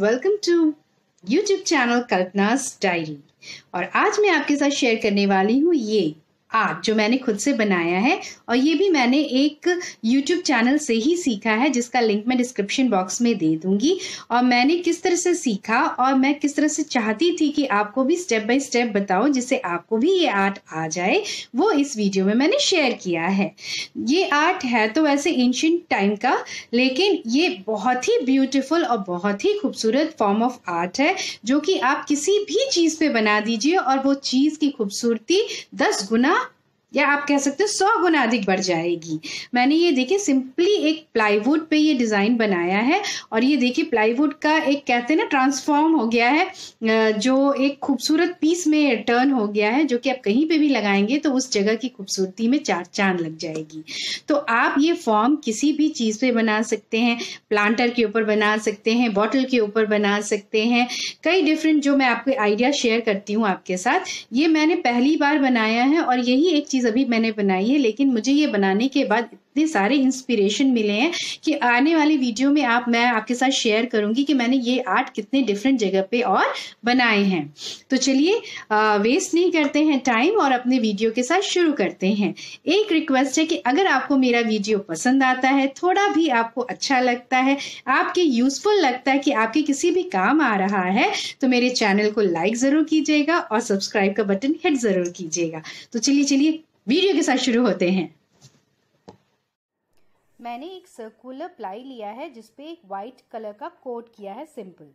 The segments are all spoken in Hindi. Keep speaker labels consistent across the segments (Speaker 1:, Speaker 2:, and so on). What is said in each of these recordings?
Speaker 1: welcome to YouTube channel Kalpana's diary और आज मैं आपके साथ शेयर करने वाली हूँ ये आर्ट जो मैंने खुद से बनाया है और ये भी मैंने एक यूट्यूब चैनल से ही सीखा है जिसका लिंक मैं डिस्क्रिप्शन बॉक्स में दे दूंगी और मैंने किस तरह से सीखा और मैं किस तरह से चाहती थी कि आपको भी स्टेप बाय स्टेप बताऊं जिससे आपको भी ये आर्ट आ जाए वो इस वीडियो में मैंने शेयर किया है ये आर्ट है तो वैसे एंशंट टाइम का लेकिन ये बहुत ही ब्यूटिफुल और बहुत ही खूबसूरत फॉर्म ऑफ आर्ट है जो कि आप किसी भी चीज़ पे बना दीजिए और वो चीज़ की खूबसूरती दस गुना या आप कह सकते हो सौ गुना अधिक बढ़ जाएगी मैंने ये देखिए सिंपली एक प्लाईवुड पे ये डिज़ाइन बनाया है और ये देखिए प्लाईवुड का एक कहते हैं ना ट्रांसफॉर्म हो गया है जो एक खूबसूरत पीस में टर्न हो गया है जो कि आप कहीं पे भी लगाएंगे तो उस जगह की खूबसूरती में चार चांद लग जाएगी तो आप ये फॉर्म किसी भी चीज़ पे बना सकते हैं प्लांटर के ऊपर बना सकते हैं बॉटल के ऊपर बना सकते हैं कई डिफरेंट जो मैं आपको आइडिया शेयर करती हूँ आपके साथ ये मैंने पहली बार बनाया है और यही एक चीज़ अभी मैंने बनाई है लेकिन मुझे ये बनाने के बाद इतने सारे इंस्पिरेशन मिले हैं कि आने वाली वीडियो में आप मैं आपके साथ शेयर करूंगी कि मैंने ये आर्ट कितने डिफरेंट जगह पे और बनाए हैं तो चलिए वेस्ट नहीं करते हैं टाइम और अपने वीडियो के साथ शुरू करते हैं एक रिक्वेस्ट है कि अगर आपको मेरा वीडियो पसंद आता है थोड़ा भी आपको अच्छा लगता है आपके यूजफुल लगता है कि आपके किसी भी काम आ रहा है तो मेरे चैनल को लाइक ज़रूर कीजिएगा और सब्सक्राइब का बटन हिट ज़रूर कीजिएगा तो चलिए चलिए वीडियो के साथ शुरू होते हैं मैंने एक सर्कुलर प्लाई लिया है जिसपे एक वाइट कलर का कोट किया है सिंपल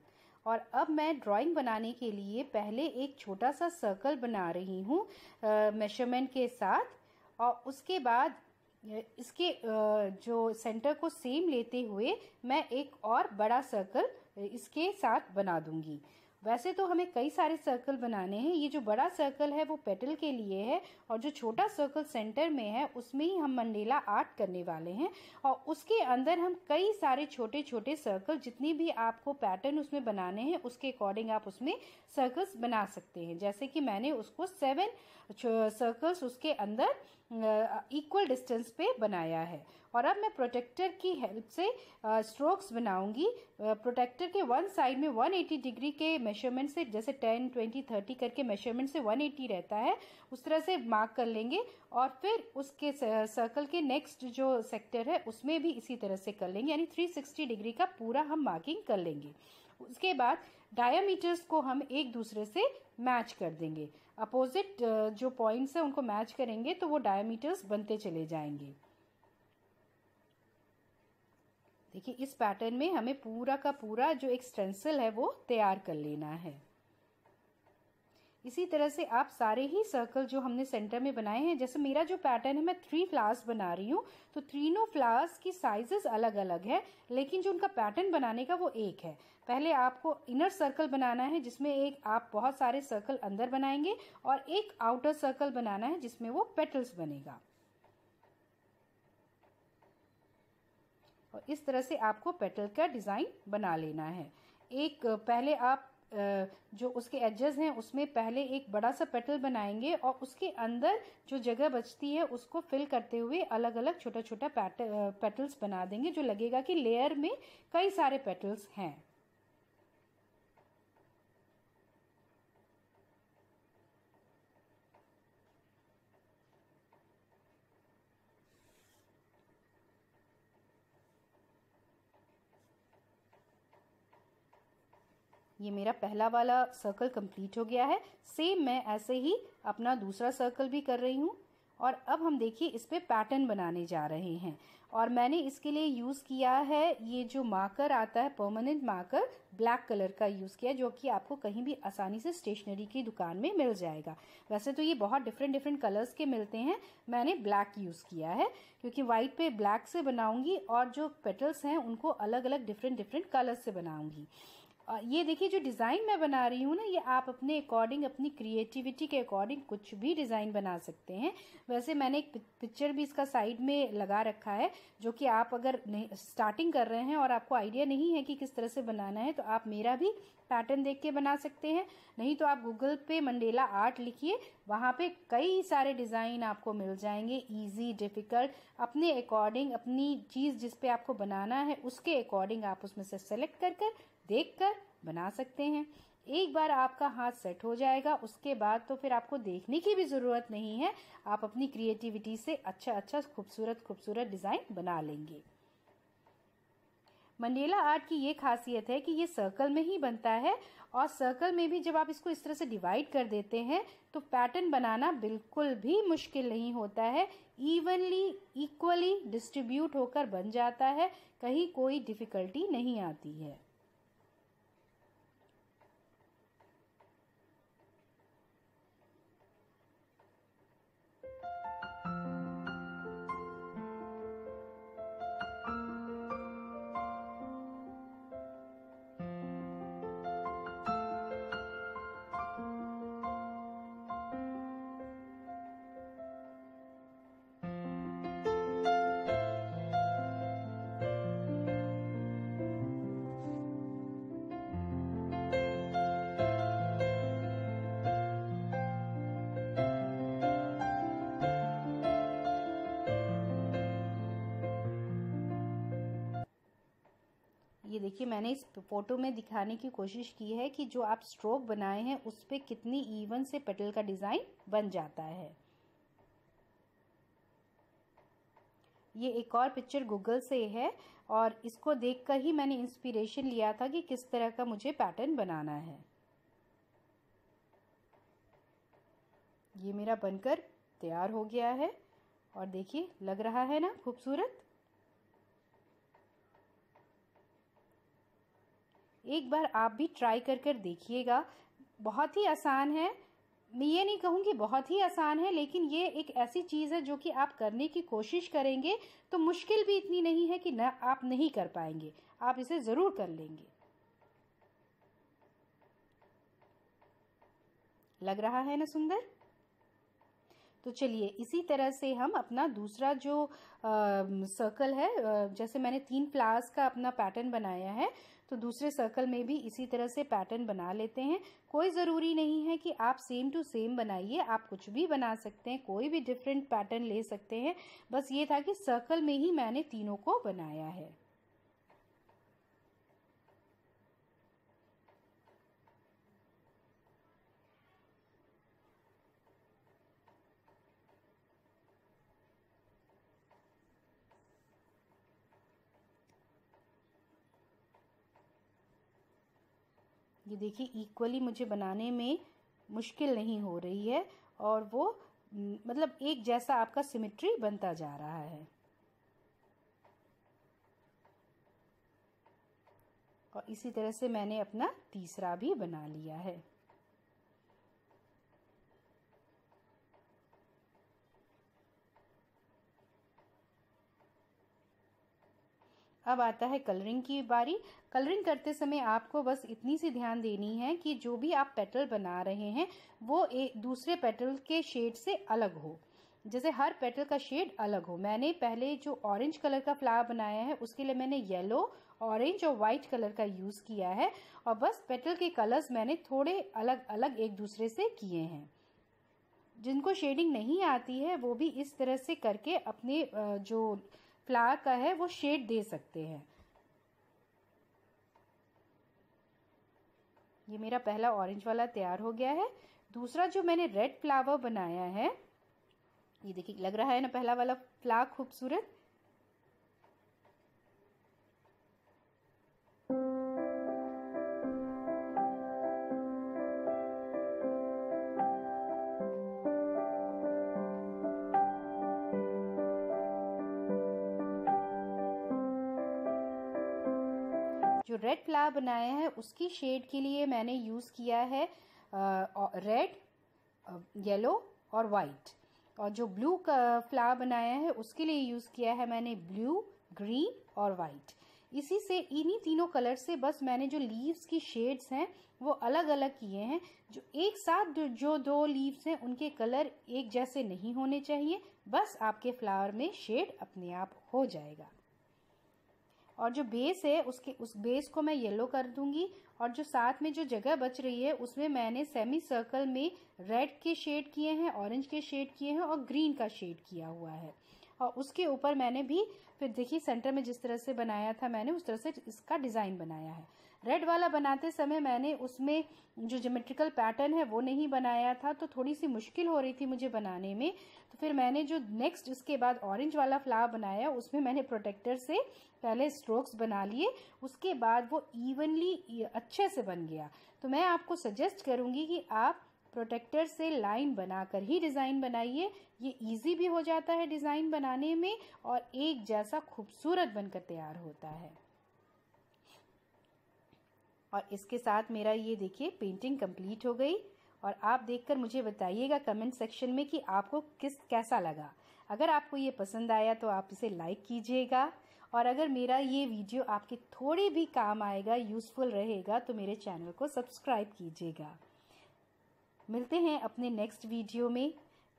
Speaker 1: और अब मैं ड्राइंग बनाने के लिए पहले एक छोटा सा सर्कल बना रही हूँ मेजरमेंट के साथ और उसके बाद इसके जो सेंटर को सेम लेते हुए मैं एक और बड़ा सर्कल इसके साथ बना दूंगी वैसे तो हमें कई सारे सर्कल बनाने हैं ये जो बड़ा सर्कल है वो पेटल के लिए है और जो छोटा सर्कल सेंटर में है उसमें ही हम मंडेला आर्ट करने वाले हैं और उसके अंदर हम कई सारे छोटे छोटे सर्कल जितनी भी आपको पैटर्न उसमें बनाने हैं उसके अकॉर्डिंग आप उसमें सर्कल्स बना सकते हैं जैसे कि मैंने उसको सेवन सर्कल्स उसके अंदर इक्वल डिस्टेंस पे बनाया है और अब मैं प्रोटेक्टर की हेल्प से स्ट्रोक्स बनाऊंगी प्रोटेक्टर के वन साइड में 180 डिग्री के मेजरमेंट से जैसे 10, 20, 30 करके मेजरमेंट से 180 रहता है उस तरह से मार्क कर लेंगे और फिर उसके सर्कल के नेक्स्ट जो सेक्टर है उसमें भी इसी तरह से कर लेंगे यानी सिक्सटी डिग्री का पूरा हम मार्किंग कर लेंगे उसके बाद डायामीटर्स को हम एक दूसरे से मैच कर देंगे अपोजिट uh, जो पॉइंट्स हैं उनको मैच करेंगे तो वो डायमीटर्स बनते चले जाएंगे देखिए इस पैटर्न में हमें पूरा का पूरा जो एक स्टेंसिल है वो तैयार कर लेना है इसी तरह से आप सारे ही सर्कल जो हमने सेंटर में बनाए हैं जैसे मेरा जो पैटर्न है मैं थ्री फ्लावर्स बना रही हूँ तो तीनों फ्लावर्स की साइजेस अलग अलग है लेकिन जो उनका पैटर्न बनाने का वो एक है पहले आपको इनर सर्कल बनाना है जिसमें एक आप बहुत सारे सर्कल अंदर बनाएंगे और एक आउटर सर्कल बनाना है जिसमें वो पेटल्स बनेगा और इस तरह से आपको पेटल का डिज़ाइन बना लेना है एक पहले आप जो उसके एजेस हैं उसमें पहले एक बड़ा सा पेटल बनाएंगे और उसके अंदर जो जगह बचती है उसको फिल करते हुए अलग अलग छोटा छोटा पेटल्स बना देंगे जो लगेगा कि लेयर में कई सारे पेटल्स हैं ये मेरा पहला वाला सर्कल कंप्लीट हो गया है सेम मैं ऐसे ही अपना दूसरा सर्कल भी कर रही हूँ और अब हम देखिए इस पर पैटर्न बनाने जा रहे हैं और मैंने इसके लिए यूज़ किया है ये जो मार्कर आता है परमानेंट मार्कर ब्लैक कलर का यूज़ किया जो कि आपको कहीं भी आसानी से स्टेशनरी की दुकान में मिल जाएगा वैसे तो ये बहुत डिफरेंट डिफरेंट कलर्स के मिलते हैं मैंने ब्लैक यूज़ किया है क्योंकि वाइट पे ब्लैक से बनाऊंगी और जो पेटल्स हैं उनको अलग अलग डिफरेंट डिफरेंट कलर्स से बनाऊंगी ये देखिए जो डिज़ाइन मैं बना रही हूँ ना ये आप अपने अकॉर्डिंग अपनी क्रिएटिविटी के अकॉर्डिंग कुछ भी डिज़ाइन बना सकते हैं वैसे मैंने एक पिक्चर भी इसका साइड में लगा रखा है जो कि आप अगर स्टार्टिंग कर रहे हैं और आपको आइडिया नहीं है कि किस तरह से बनाना है तो तो आप मेरा भी पैटर्न देख के बना सकते हैं नहीं तो आप गूगल पे मंडेला आर्ट लिखिए वहाँ पे कई सारे डिज़ाइन आपको मिल जाएंगे इजी डिफ़िकल्ट अपने अकॉर्डिंग अपनी चीज़ जिस पे आपको बनाना है उसके अकॉर्डिंग आप उसमें से सेलेक्ट कर कर देख कर बना सकते हैं एक बार आपका हाथ सेट हो जाएगा उसके बाद तो फिर आपको देखने की भी ज़रूरत नहीं है आप अपनी क्रिएटिविटी से अच्छा अच्छा खूबसूरत खूबसूरत डिज़ाइन बना लेंगे मंडेला आर्ट की ये खासियत है कि ये सर्कल में ही बनता है और सर्कल में भी जब आप इसको इस तरह से डिवाइड कर देते हैं तो पैटर्न बनाना बिल्कुल भी मुश्किल नहीं होता है इवनली इक्वली डिस्ट्रीब्यूट होकर बन जाता है कहीं कोई डिफ़िकल्टी नहीं आती है देखिए मैंने इस फोटो में दिखाने की कोशिश की है कि जो आप स्ट्रोक बनाए हैं उस पर कितनी ईवन से पेटल का डिज़ाइन बन जाता है ये एक और पिक्चर गूगल से है और इसको देखकर ही मैंने इंस्पिरेशन लिया था कि किस तरह का मुझे पैटर्न बनाना है ये मेरा बनकर तैयार हो गया है और देखिए लग रहा है ना खूबसूरत एक बार आप भी ट्राई कर कर देखिएगा बहुत ही आसान है मैं ये नहीं कहूँगी बहुत ही आसान है लेकिन ये एक ऐसी चीज़ है जो कि आप करने की कोशिश करेंगे तो मुश्किल भी इतनी नहीं है कि ना आप नहीं कर पाएंगे आप इसे ज़रूर कर लेंगे लग रहा है ना सुंदर तो चलिए इसी तरह से हम अपना दूसरा जो आ, सर्कल है जैसे मैंने तीन फ्लावर्स का अपना पैटर्न बनाया है तो दूसरे सर्कल में भी इसी तरह से पैटर्न बना लेते हैं कोई ज़रूरी नहीं है कि आप सेम टू सेम बनाइए आप कुछ भी बना सकते हैं कोई भी डिफरेंट पैटर्न ले सकते हैं बस ये था कि सर्कल में ही मैंने तीनों को बनाया है ये देखिए इक्वली मुझे बनाने में मुश्किल नहीं हो रही है और वो मतलब एक जैसा आपका सिमेट्री बनता जा रहा है और इसी तरह से मैंने अपना तीसरा भी बना लिया है अब आता है कलरिंग की बारी कलरिंग करते समय आपको बस इतनी सी ध्यान देनी है कि जो भी आप पेटल बना रहे हैं वो एक दूसरे पेटल के शेड से अलग हो जैसे हर पेटल का शेड अलग हो मैंने पहले जो ऑरेंज कलर का फ्लावर बनाया है उसके लिए मैंने येलो ऑरेंज और वाइट कलर का यूज़ किया है और बस पेटल के कलर्स मैंने थोड़े अलग अलग एक दूसरे से किए हैं जिनको शेडिंग नहीं आती है वो भी इस तरह से करके अपने जो फ्लावर का है वो शेड दे सकते हैं ये मेरा पहला ऑरेंज वाला तैयार हो गया है दूसरा जो मैंने रेड फ्लावर बनाया है ये देखिए लग रहा है ना पहला वाला फ्लावर खूबसूरत जो रेड फ्लावर बनाया है उसकी शेड के लिए मैंने यूज़ किया है रेड येलो और वाइट और जो ब्लू का फ्लावर बनाया है उसके लिए यूज़ किया है मैंने ब्लू ग्रीन और वाइट इसी से इन्हीं तीनों कलर से बस मैंने जो लीव्स की शेड्स हैं वो अलग अलग किए हैं जो एक साथ जो दो लीव्स हैं उनके कलर एक जैसे नहीं होने चाहिए बस आपके फ्लावर में शेड अपने आप हो जाएगा और जो बेस है उसके उस बेस को मैं येलो कर दूंगी और जो साथ में जो जगह बच रही है उसमें मैंने सेमी सर्कल में रेड के शेड किए हैं ऑरेंज के शेड किए हैं और ग्रीन का शेड किया हुआ है और उसके ऊपर मैंने भी फिर देखिए सेंटर में जिस तरह से बनाया था मैंने उस तरह से इसका डिज़ाइन बनाया है रेड वाला बनाते समय मैंने उसमें जो जोमेट्रिकल पैटर्न है वो नहीं बनाया था तो थोड़ी सी मुश्किल हो रही थी मुझे बनाने में तो फिर मैंने जो नेक्स्ट इसके बाद ऑरेंज वाला फ्लावर बनाया उसमें मैंने प्रोटेक्टर से पहले स्ट्रोक्स बना लिए उसके बाद वो इवनली अच्छे से बन गया तो मैं आपको सजेस्ट करूँगी कि आप प्रोटेक्टर से लाइन बनाकर ही डिज़ाइन बनाइए ये इजी भी हो जाता है डिज़ाइन बनाने में और एक जैसा खूबसूरत बनकर तैयार होता है और इसके साथ मेरा ये देखिए पेंटिंग कंप्लीट हो गई और आप देखकर मुझे बताइएगा कमेंट सेक्शन में कि आपको किस कैसा लगा अगर आपको ये पसंद आया तो आप इसे लाइक कीजिएगा और अगर मेरा ये वीडियो आपके थोड़े भी काम आएगा यूज़फुल रहेगा तो मेरे चैनल को सब्सक्राइब कीजिएगा मिलते हैं अपने नेक्स्ट वीडियो में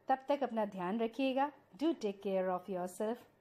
Speaker 1: तब तक अपना ध्यान रखिएगा do take care of your self